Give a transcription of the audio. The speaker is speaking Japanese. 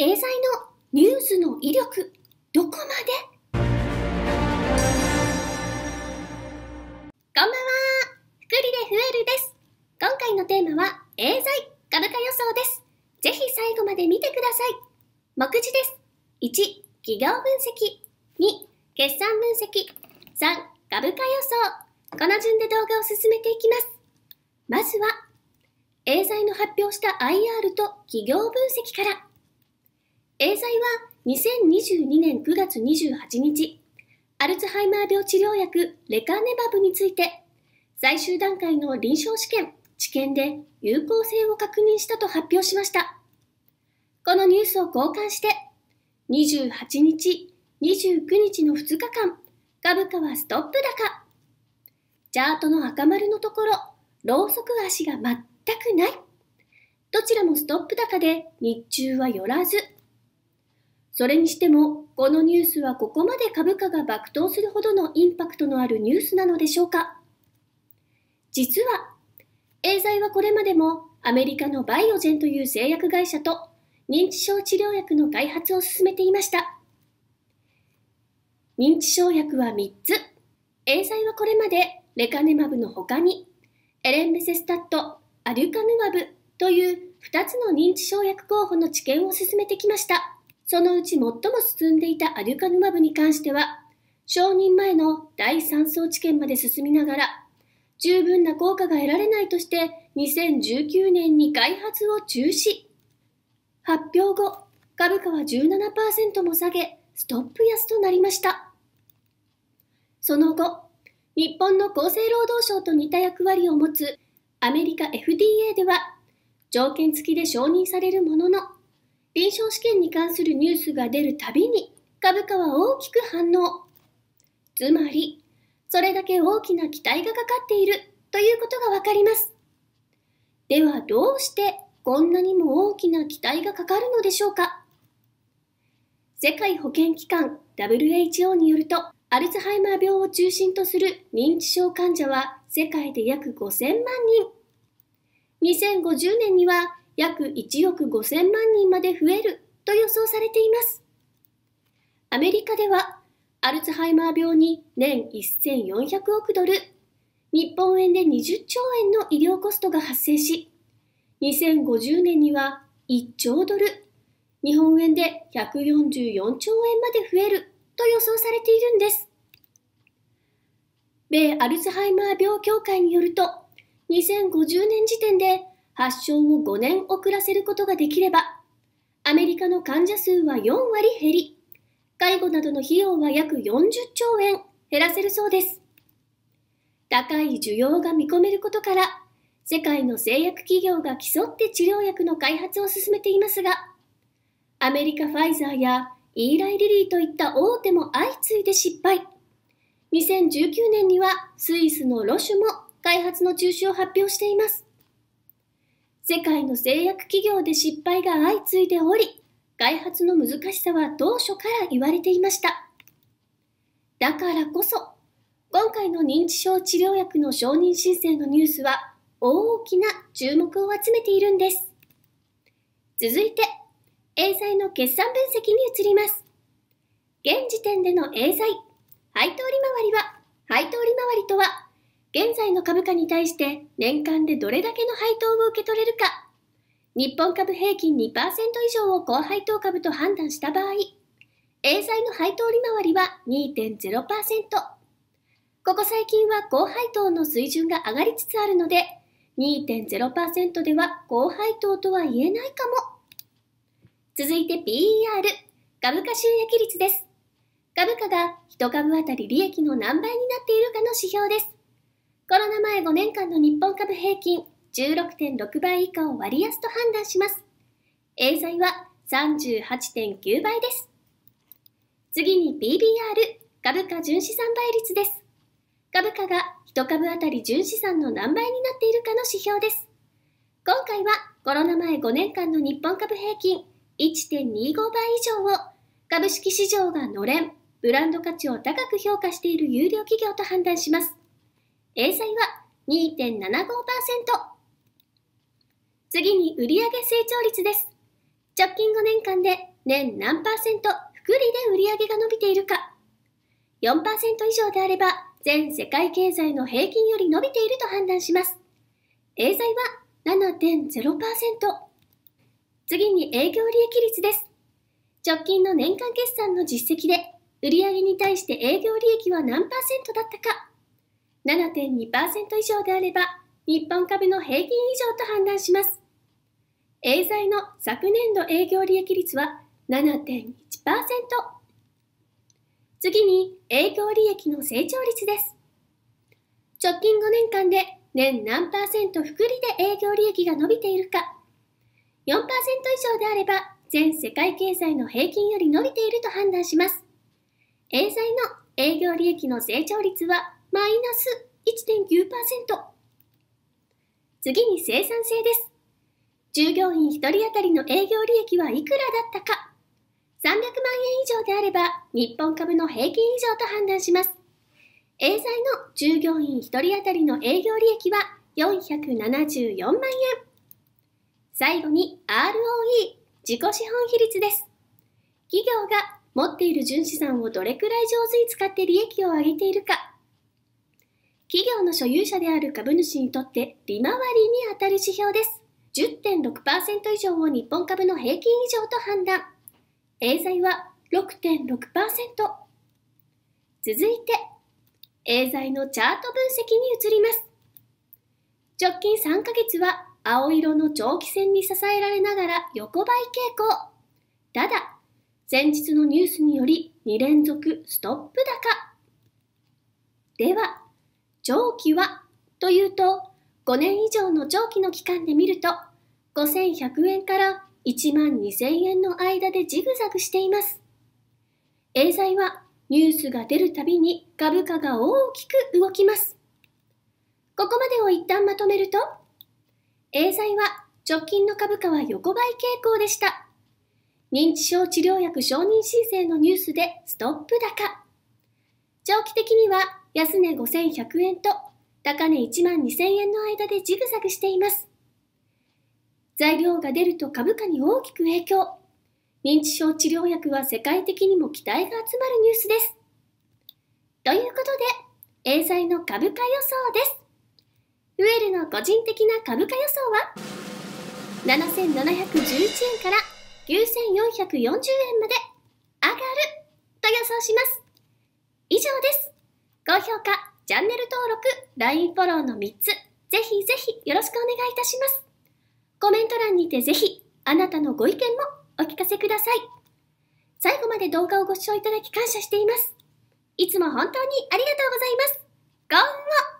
英才のニュースの威力、どこまでこんばんはく利でふえるです。今回のテーマは、英才株価予想です。ぜひ最後まで見てください。目次です。1、企業分析。2、決算分析。3、株価予想。この順で動画を進めていきます。まずは、英才の発表した IR と企業分析から。エーザイは2022年9月28日、アルツハイマー病治療薬レカネバブについて、最終段階の臨床試験、治験で有効性を確認したと発表しました。このニュースを交換して、28日、29日の2日間、株価はストップ高。チャートの赤丸のところ、ロウソク足が全くない。どちらもストップ高で日中は寄らず、それにしても、このニュースはここまで株価が爆投するほどのインパクトのあるニュースなのでしょうか実は、エーザイはこれまでもアメリカのバイオジェンという製薬会社と認知症治療薬の開発を進めていました。認知症薬は3つ。エーザイはこれまでレカネマブの他に、エレンメセスタット、アリュカヌマブという2つの認知症薬候補の治験を進めてきました。そのうち最も進んでいたアデュカヌマブに関しては、承認前の第3層治験まで進みながら、十分な効果が得られないとして、2019年に開発を中止。発表後、株価は17%も下げ、ストップ安となりました。その後、日本の厚生労働省と似た役割を持つアメリカ FDA では条件付きで承認されるものの臨床試験に関するニュースが出るたびに株価は大きく反応。つまり、それだけ大きな期待がかかっているということがわかります。ではどうしてこんなにも大きな期待がかかるのでしょうか世界保健機関 WHO によると、アルツハイマー病を中心とする認知症患者は世界で約5000万人。2050年には約1億5000万人まで増えると予想されています。アメリカではアルツハイマー病に年1400億ドル、日本円で20兆円の医療コストが発生し、2050年には1兆ドル、日本円で144兆円まで増えると予想されているんです。米アルツハイマー病協会によると、2050年時点で発症を5年遅らせることができれば、アメリカの患者数は4割減り、介護などの費用は約40兆円減らせるそうです。高い需要が見込めることから、世界の製薬企業が競って治療薬の開発を進めていますが、アメリカファイザーやイーライ・リリーといった大手も相次いで失敗。2019年にはスイスのロシュも開発の中止を発表しています。世界の製薬企業で失敗が相次いでおり、開発の難しさは当初から言われていました。だからこそ、今回の認知症治療薬の承認申請のニュースは大きな注目を集めているんです。続いて、エーザイの決算分析に移ります。現時点でのエーザイ、配当利回りは現在の株価に対して年間でどれだけの配当を受け取れるか、日本株平均2%以上を高配当株と判断した場合、ザイの配当利回りは2.0%。ここ最近は高配当の水準が上がりつつあるので、2.0%では高配当とは言えないかも。続いて PER、株価収益率です。株価が1株当たり利益の何倍になっているかの指標です。コロナ前5年間の日本株平均16.6倍以下を割安と判断します。エーザイは38.9倍です。次に BBR 株価純資産倍率です。株価が1株当たり純資産の何倍になっているかの指標です。今回はコロナ前5年間の日本株平均1.25倍以上を株式市場がのれん、ブランド価値を高く評価している優良企業と判断します。英才は2.75%。次に売上成長率です。直近5年間で年何パーセント複利で売上が伸びているか。4%以上であれば全世界経済の平均より伸びていると判断します。英才は7.0%。次に営業利益率です。直近の年間決算の実績で売上に対して営業利益は何パーセントだったか7.2%以上であれば日本株の平均以上と判断します。エーザイの昨年度営業利益率は7.1%。次に営業利益の成長率です。直近5年間で年何パーセント複利で営業利益が伸びているか4%以上であれば全世界経済の平均より伸びていると判断します。エーザイの営業利益の成長率はマイナス1.9%。次に生産性です。従業員1人当たりの営業利益はいくらだったか。300万円以上であれば、日本株の平均以上と判断します。エーザイの従業員1人当たりの営業利益は474万円。最後に ROE、自己資本比率です。企業が持っている純資産をどれくらい上手に使って利益を上げているか、企業の所有者である株主にとって利回りにあたる指標です。10.6%以上を日本株の平均以上と判断。エーザイは6.6%。続いて、エーザイのチャート分析に移ります。直近3ヶ月は青色の長期戦に支えられながら横ばい傾向。ただ、前日のニュースにより2連続ストップ高。では、長期はというと、5年以上の長期の期間で見ると、5100円から1万2000円の間でジグザグしています。エーザイはニュースが出るたびに株価が大きく動きます。ここまでを一旦まとめると、エーザイは直近の株価は横ばい傾向でした。認知症治療薬承認申請のニュースでストップ高。長期的には安値5100円と高値1万2000円の間でジグザグしています。材料が出ると株価に大きく影響。認知症治療薬は世界的にも期待が集まるニュースです。ということで、エーザイの株価予想です。ウェルの個人的な株価予想は7711円から9440円まで上がると予想します。以上です。高評価、チャンネル登録、LINE フォローの3つ、ぜひぜひよろしくお願いいたします。コメント欄にてぜひ、あなたのご意見もお聞かせください。最後まで動画をご視聴いただき感謝しています。いつも本当にありがとうございます。ごんも